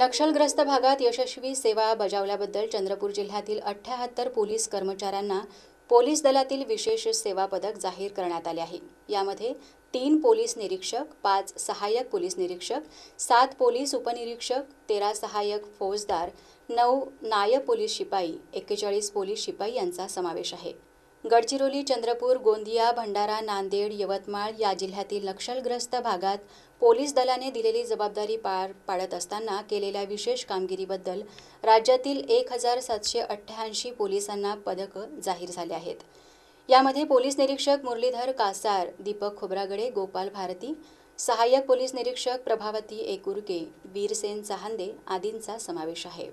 नक्षलग्रस्त भागात यशस्वी सेवा बजावल्याबद्दल चंद्रपूर जिल्ह्यातील अठ्ठ्याहत्तर पोलीस कर्मचाऱ्यांना पोलीस दलातील विशेष सेवा पदक जाहीर करण्यात आले आहे यामध्ये तीन पोलीस निरीक्षक पाच सहाय्यक पोलीस निरीक्षक सात पोलीस उपनिरीक्षक तेरा सहाय्यक फौजदार नऊ नायब पोलीस शिपाई एक्केचाळीस पोलीस शिपाई यांचा समावेश आहे गडचिरोली चंद्रपूर गोंदिया भंडारा नांदेड यवतमाळ या जिल्ह्यातील नक्षलग्रस्त भागात पोलीस दलाने दिलेली जबाबदारी पार पाडत असताना केलेल्या विशेष कामगिरीबद्दल राज्यातील एक हजार सातशे अठ्ठ्याऐंशी पोलिसांना पदकं जाहीर झाले आहेत यामध्ये पोलीस निरीक्षक मुरलीधर कासार दीपक खोब्रागडे गोपाल भारती सहाय्यक पोलीस निरीक्षक प्रभावती एकुरके वीरसेन चहांदे आदींचा समावेश आहे